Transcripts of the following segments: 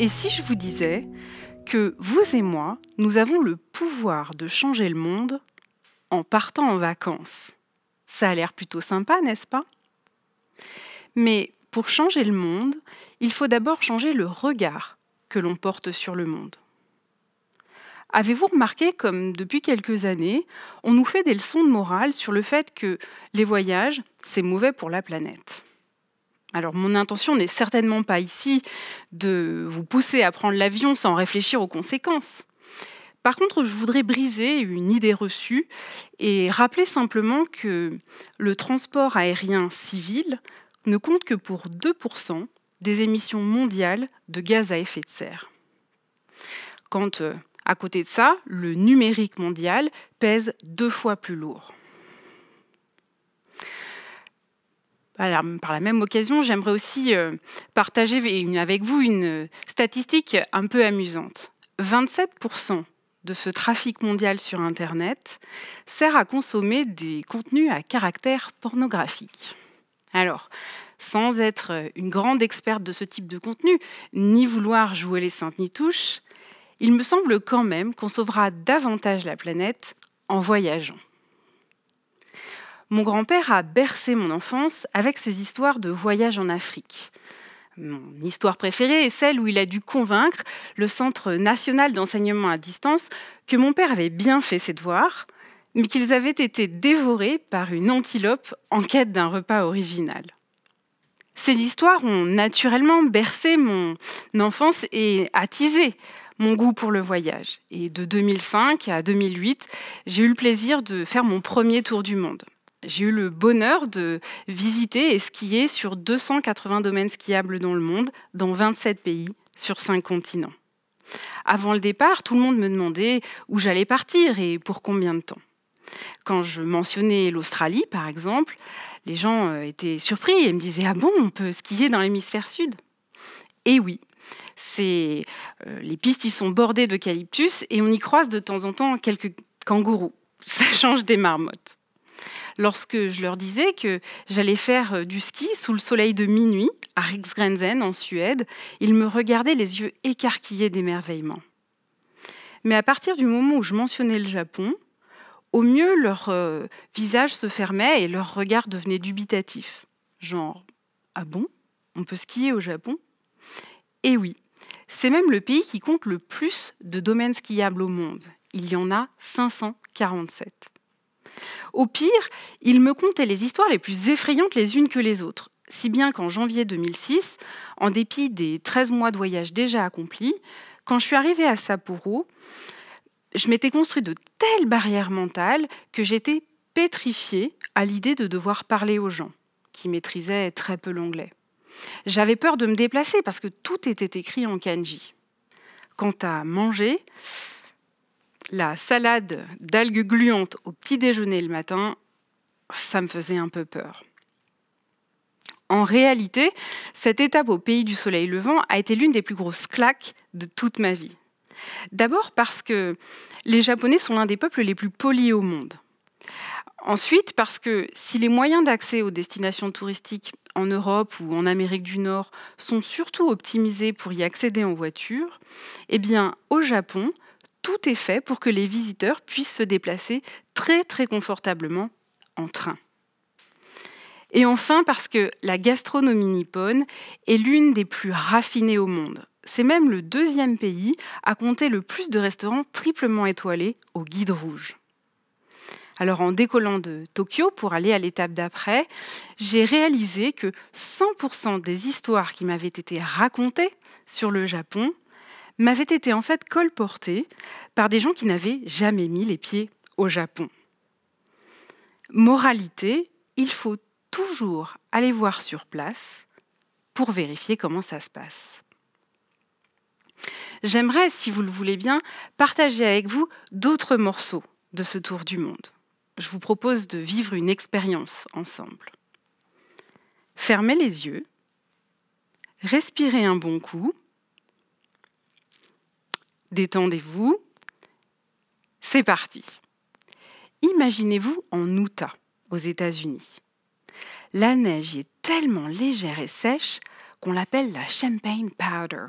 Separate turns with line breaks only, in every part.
Et si je vous disais que vous et moi, nous avons le pouvoir de changer le monde en partant en vacances Ça a l'air plutôt sympa, n'est-ce pas Mais pour changer le monde, il faut d'abord changer le regard que l'on porte sur le monde. Avez-vous remarqué comme depuis quelques années, on nous fait des leçons de morale sur le fait que les voyages, c'est mauvais pour la planète alors mon intention n'est certainement pas ici de vous pousser à prendre l'avion sans réfléchir aux conséquences. Par contre, je voudrais briser une idée reçue et rappeler simplement que le transport aérien civil ne compte que pour 2% des émissions mondiales de gaz à effet de serre. Quand euh, à côté de ça, le numérique mondial pèse deux fois plus lourd. par la même occasion, j'aimerais aussi euh, partager avec vous une euh, statistique un peu amusante. 27% de ce trafic mondial sur Internet sert à consommer des contenus à caractère pornographique. Alors, sans être euh, une grande experte de ce type de contenu, ni vouloir jouer les saintes ni touches, il me semble quand même qu'on sauvera davantage la planète en voyageant. Mon grand-père a bercé mon enfance avec ses histoires de voyages en Afrique. Mon histoire préférée est celle où il a dû convaincre le Centre national d'enseignement à distance que mon père avait bien fait ses devoirs, mais qu'ils avaient été dévorés par une antilope en quête d'un repas original. Ces histoires ont naturellement bercé mon enfance et attisé mon goût pour le voyage. Et de 2005 à 2008, j'ai eu le plaisir de faire mon premier tour du monde. J'ai eu le bonheur de visiter et skier sur 280 domaines skiables dans le monde, dans 27 pays, sur 5 continents. Avant le départ, tout le monde me demandait où j'allais partir et pour combien de temps. Quand je mentionnais l'Australie, par exemple, les gens euh, étaient surpris et me disaient Ah bon, on peut skier dans l'hémisphère sud Et oui, c'est, euh, les pistes y sont bordées d'eucalyptus et on y croise de temps en temps quelques kangourous. Ça change des marmottes. Lorsque je leur disais que j'allais faire euh, du ski sous le soleil de minuit à Riksgrenzen en Suède, ils me regardaient les yeux écarquillés d'émerveillement. Mais à partir du moment où je mentionnais le Japon, au mieux leur euh, visage se fermait et leur regard devenait dubitatif. Genre, ah bon On peut skier au Japon et eh oui, c'est même le pays qui compte le plus de domaines skiables au monde. Il y en a 547. Au pire, il me contaient les histoires les plus effrayantes les unes que les autres, si bien qu'en janvier 2006, en dépit des 13 mois de voyage déjà accomplis, quand je suis arrivée à Sapporo, je m'étais construit de telles barrières mentales que j'étais pétrifiée à l'idée de devoir parler aux gens qui maîtrisaient très peu l'anglais. J'avais peur de me déplacer parce que tout était écrit en kanji. Quant à manger, la salade d'algues gluantes au petit déjeuner le matin, ça me faisait un peu peur. En réalité, cette étape au pays du soleil levant a été l'une des plus grosses claques de toute ma vie. D'abord parce que les Japonais sont l'un des peuples les plus polis au monde. Ensuite, parce que si les moyens d'accès aux destinations touristiques en Europe ou en Amérique du Nord sont surtout optimisés pour y accéder en voiture, eh bien au Japon, tout est fait pour que les visiteurs puissent se déplacer très très confortablement en train. Et enfin parce que la gastronomie nippone est l'une des plus raffinées au monde. C'est même le deuxième pays à compter le plus de restaurants triplement étoilés au guide rouge. Alors en décollant de Tokyo pour aller à l'étape d'après, j'ai réalisé que 100% des histoires qui m'avaient été racontées sur le Japon m'avaient été en fait colportées par des gens qui n'avaient jamais mis les pieds au Japon. Moralité, il faut toujours aller voir sur place pour vérifier comment ça se passe. J'aimerais, si vous le voulez bien, partager avec vous d'autres morceaux de ce tour du monde je vous propose de vivre une expérience ensemble. Fermez les yeux, respirez un bon coup, détendez-vous, c'est parti. Imaginez-vous en Utah, aux États-Unis. La neige y est tellement légère et sèche qu'on l'appelle la champagne powder.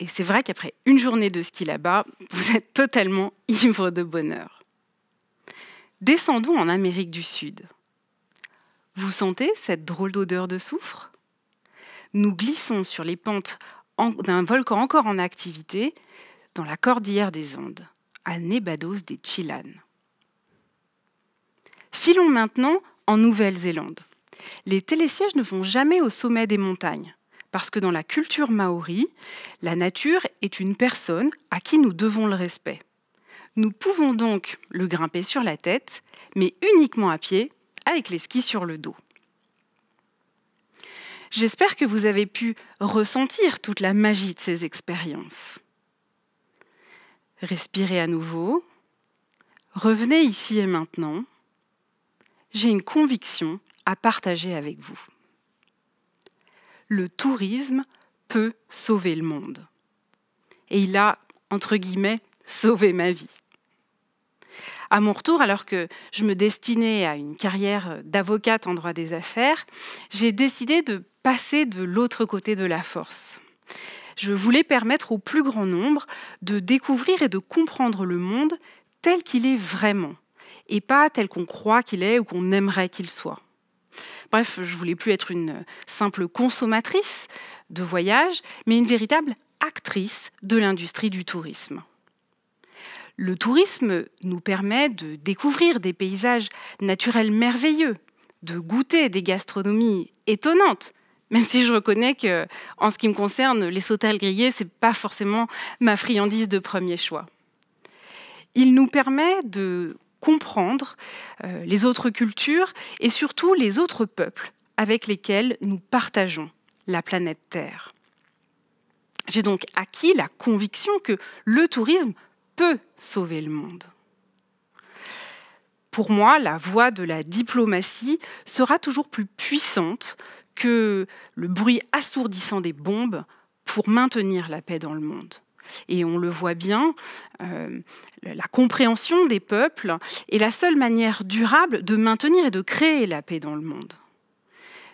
Et c'est vrai qu'après une journée de ski là-bas, vous êtes totalement ivre de bonheur. Descendons en Amérique du Sud. Vous sentez cette drôle d'odeur de soufre Nous glissons sur les pentes d'un volcan encore en activité dans la cordillère des Andes, à Nébados des Chilanes. Filons maintenant en Nouvelle-Zélande. Les télésièges ne vont jamais au sommet des montagnes, parce que dans la culture maori, la nature est une personne à qui nous devons le respect. Nous pouvons donc le grimper sur la tête, mais uniquement à pied, avec les skis sur le dos. J'espère que vous avez pu ressentir toute la magie de ces expériences. Respirez à nouveau. Revenez ici et maintenant. J'ai une conviction à partager avec vous. Le tourisme peut sauver le monde. Et il a, entre guillemets, sauver ma vie. À mon retour, alors que je me destinais à une carrière d'avocate en droit des affaires, j'ai décidé de passer de l'autre côté de la force. Je voulais permettre au plus grand nombre de découvrir et de comprendre le monde tel qu'il est vraiment, et pas tel qu'on croit qu'il est ou qu'on aimerait qu'il soit. Bref, je voulais plus être une simple consommatrice de voyages, mais une véritable actrice de l'industrie du tourisme. Le tourisme nous permet de découvrir des paysages naturels merveilleux, de goûter des gastronomies étonnantes, même si je reconnais qu'en ce qui me concerne, les sautales grillées, c'est pas forcément ma friandise de premier choix. Il nous permet de comprendre euh, les autres cultures et surtout les autres peuples avec lesquels nous partageons la planète Terre. J'ai donc acquis la conviction que le tourisme peut sauver le monde. Pour moi, la voie de la diplomatie sera toujours plus puissante que le bruit assourdissant des bombes pour maintenir la paix dans le monde. Et on le voit bien, euh, la compréhension des peuples est la seule manière durable de maintenir et de créer la paix dans le monde.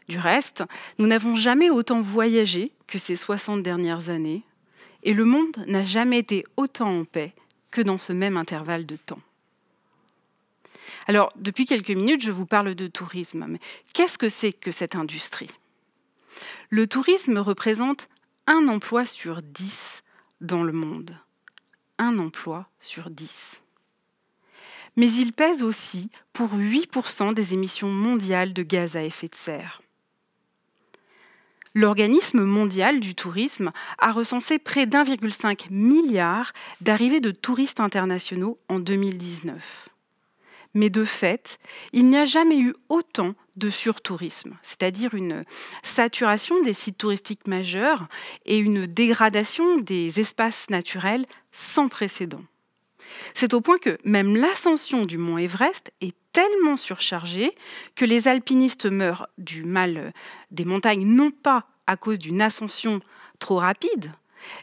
Du reste, nous n'avons jamais autant voyagé que ces 60 dernières années, et le monde n'a jamais été autant en paix que dans ce même intervalle de temps. Alors, depuis quelques minutes, je vous parle de tourisme. Mais qu'est-ce que c'est que cette industrie Le tourisme représente un emploi sur dix dans le monde. Un emploi sur dix. Mais il pèse aussi pour 8% des émissions mondiales de gaz à effet de serre l'organisme mondial du tourisme a recensé près d'1,5 milliard d'arrivées de touristes internationaux en 2019. Mais de fait, il n'y a jamais eu autant de surtourisme, c'est-à-dire une saturation des sites touristiques majeurs et une dégradation des espaces naturels sans précédent. C'est au point que même l'ascension du mont Everest est tellement surchargée que les alpinistes meurent du mal des montagnes, non pas à cause d'une ascension trop rapide,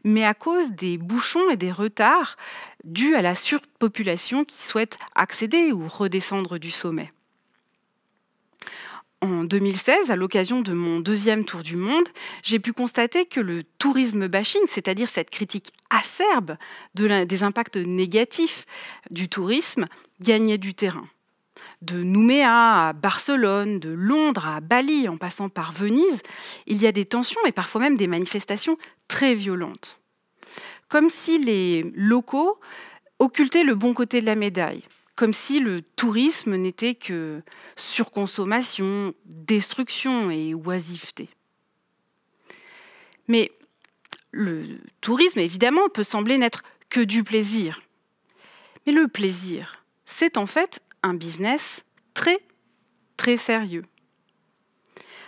mais à cause des bouchons et des retards dus à la surpopulation qui souhaite accéder ou redescendre du sommet. En 2016, à l'occasion de mon deuxième tour du monde, j'ai pu constater que le tourisme bashing, c'est-à-dire cette critique acerbe des impacts négatifs du tourisme, gagnait du terrain. De Nouméa à Barcelone, de Londres à Bali, en passant par Venise, il y a des tensions et parfois même des manifestations très violentes. Comme si les locaux occultaient le bon côté de la médaille comme si le tourisme n'était que surconsommation, destruction et oisiveté. Mais le tourisme, évidemment, peut sembler n'être que du plaisir. Mais le plaisir, c'est en fait un business très, très sérieux.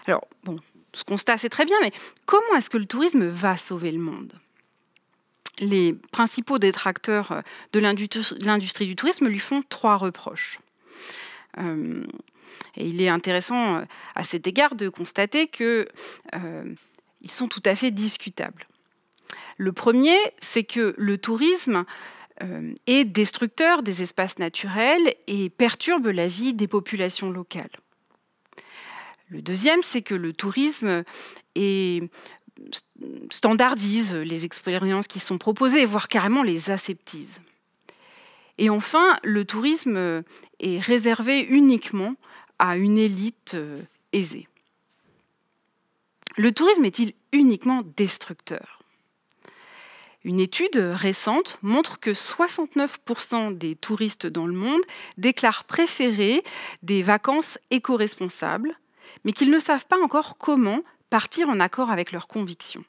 Alors, bon, ce constat, c'est très bien, mais comment est-ce que le tourisme va sauver le monde les principaux détracteurs euh, de l'industrie du tourisme lui font trois reproches. Euh, et il est intéressant euh, à cet égard de constater qu'ils sont tout à fait discutables. Le premier, c'est que le tourisme est destructeur des espaces naturels et perturbe la vie des populations locales. Le deuxième, c'est que le tourisme est standardise les expériences qui sont proposées, voire carrément les aseptise. Et enfin, le tourisme euh, est réservé uniquement à une élite euh, aisée. Le tourisme est-il uniquement destructeur Une étude récente montre que 69% des touristes dans le monde déclarent préférer des vacances éco-responsables, mais qu'ils ne savent pas encore comment partir en accord avec leurs convictions.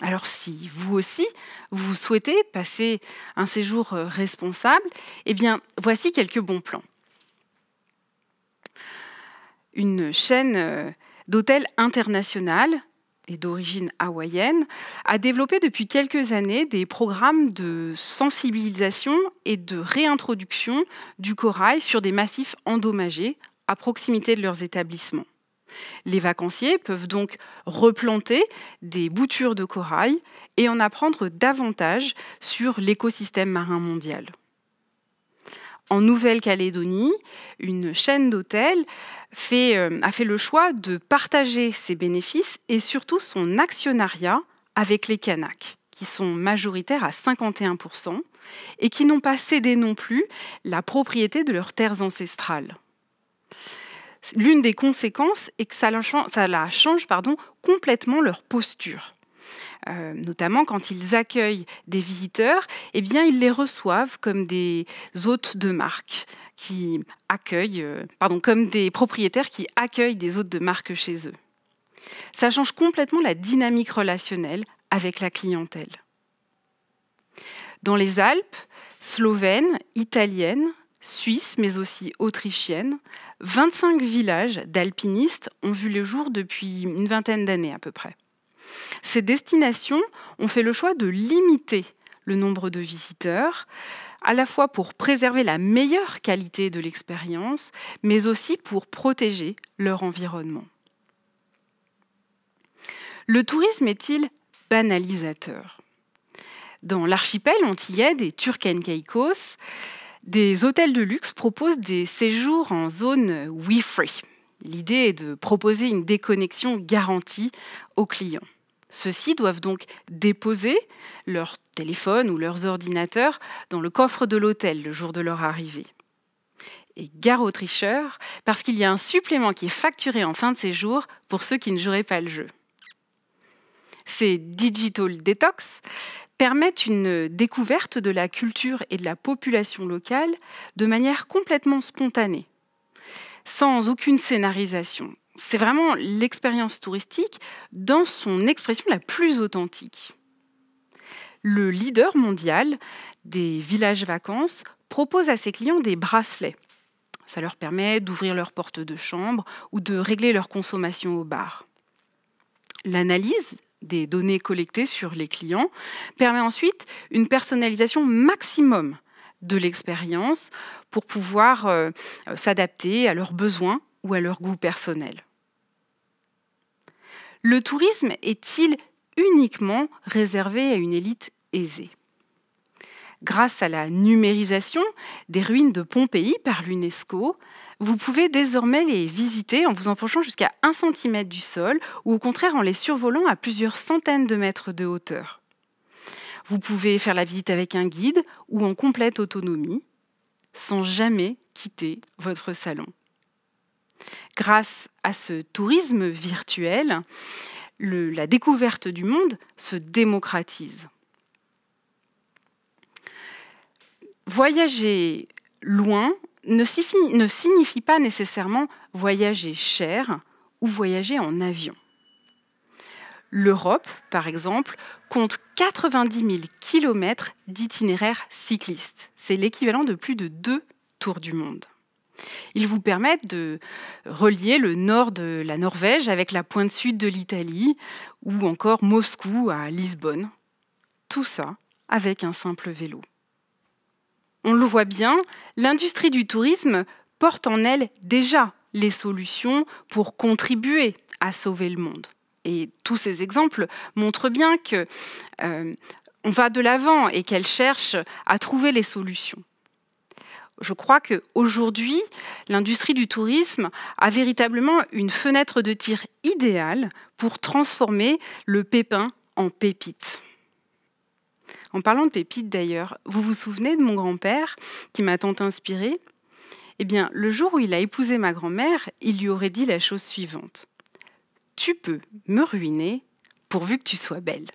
Alors si vous aussi, vous souhaitez passer un séjour euh, responsable, eh bien, voici quelques bons plans. Une chaîne euh, d'hôtels internationale et d'origine hawaïenne a développé depuis quelques années des programmes de sensibilisation et de réintroduction du corail sur des massifs endommagés à proximité de leurs établissements. Les vacanciers peuvent donc replanter des boutures de corail et en apprendre davantage sur l'écosystème marin mondial. En Nouvelle-Calédonie, une chaîne d'hôtels euh, a fait le choix de partager ses bénéfices et surtout son actionnariat avec les Kanaks, qui sont majoritaires à 51% et qui n'ont pas cédé non plus la propriété de leurs terres ancestrales l'une des conséquences est que ça, change, pardon, complètement leur posture. Euh, notamment quand ils accueillent des visiteurs, eh bien, ils les reçoivent comme des hôtes de marque qui accueillent, euh, pardon, comme des propriétaires qui accueillent des hôtes de marque chez eux. Ça change complètement la dynamique relationnelle avec la clientèle. Dans les Alpes, slovènes, italiennes, suisses, mais aussi autrichiennes, 25 villages d'alpinistes ont vu le jour depuis une vingtaine d'années à peu près. Ces destinations ont fait le choix de limiter le nombre de visiteurs, à la fois pour préserver la meilleure qualité de l'expérience, mais aussi pour protéger leur environnement. Le tourisme est-il banalisateur Dans l'archipel antillais des Turken-Caicos, des hôtels de luxe proposent des séjours en zone wi free L'idée est de proposer une déconnexion garantie aux clients. Ceux-ci doivent donc déposer leur téléphone ou leurs ordinateurs dans le coffre de l'hôtel le jour de leur arrivée. Et gare aux tricheurs, parce qu'il y a un supplément qui est facturé en fin de séjour pour ceux qui ne joueraient pas le jeu. C'est « digital detox permettent une découverte de la culture et de la population locale de manière complètement spontanée, sans aucune scénarisation. C'est vraiment l'expérience touristique dans son expression la plus authentique. Le leader mondial des villages vacances propose à ses clients des bracelets. Ça leur permet d'ouvrir leurs portes de chambre ou de régler leur consommation au bar. L'analyse des données collectées sur les clients, permet ensuite une personnalisation maximum de l'expérience pour pouvoir euh, euh, s'adapter à leurs besoins ou à leurs goûts personnels. Le tourisme est-il uniquement réservé à une élite aisée Grâce à la numérisation des ruines de Pompéi par l'UNESCO, vous pouvez désormais les visiter en vous penchant jusqu'à 1 cm du sol ou au contraire en les survolant à plusieurs centaines de mètres de hauteur. Vous pouvez faire la visite avec un guide ou en complète autonomie, sans jamais quitter votre salon. Grâce à ce tourisme virtuel, la découverte du monde se démocratise. Voyager loin ne, signifie pas nécessairement voyager cher ou voyager en avion. L'Europe, par exemple, compte 90 000 km d'itinéraires cyclistes. C'est l'équivalent de plus de deux tours du monde. Ils vous permettent de relier le nord de la Norvège avec la pointe sud de l'Italie ou encore Moscou à Lisbonne. Tout ça avec un simple vélo. On le voit bien, l'industrie du tourisme porte en elle déjà les solutions pour contribuer à sauver le monde. Et tous ces exemples montrent bien que euh, on va de l'avant et qu'elle cherche à trouver les solutions. Je crois qu'aujourd'hui, l'industrie du tourisme a véritablement une fenêtre de tir idéale pour transformer le pépin en pépite. En parlant de pépites d'ailleurs, vous vous souvenez de mon grand-père qui m'a tant inspirée Eh bien, le jour où il a épousé ma grand-mère, il lui aurait dit la chose suivante. Tu peux me ruiner pourvu que tu sois belle.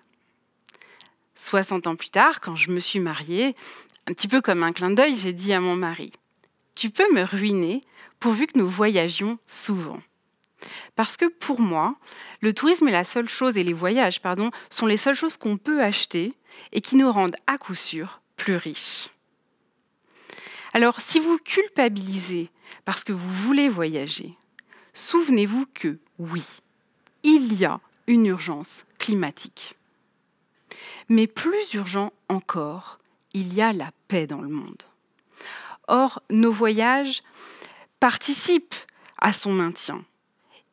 60 ans plus tard, quand je me suis mariée, un petit peu comme un clin d'œil, j'ai dit à mon mari, Tu peux me ruiner pourvu que nous voyagions souvent. Parce que pour moi, le tourisme est la seule chose, et les voyages, pardon, sont les seules choses qu'on peut acheter et qui nous rendent à coup sûr plus riches. Alors si vous culpabilisez parce que vous voulez voyager, souvenez-vous que oui, il y a une urgence climatique. Mais plus urgent encore, il y a la paix dans le monde. Or, nos voyages participent à son maintien.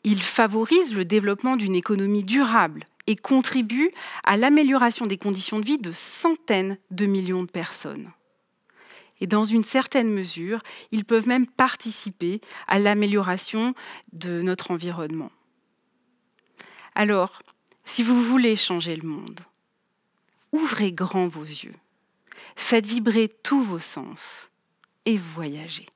Ils favorisent le développement d'une économie durable et contribuent à l'amélioration des conditions de vie de centaines de millions de personnes. Et dans une certaine mesure, ils peuvent même participer à l'amélioration de notre environnement. Alors, si vous voulez changer le monde, ouvrez grand vos yeux, faites vibrer tous vos sens et voyagez.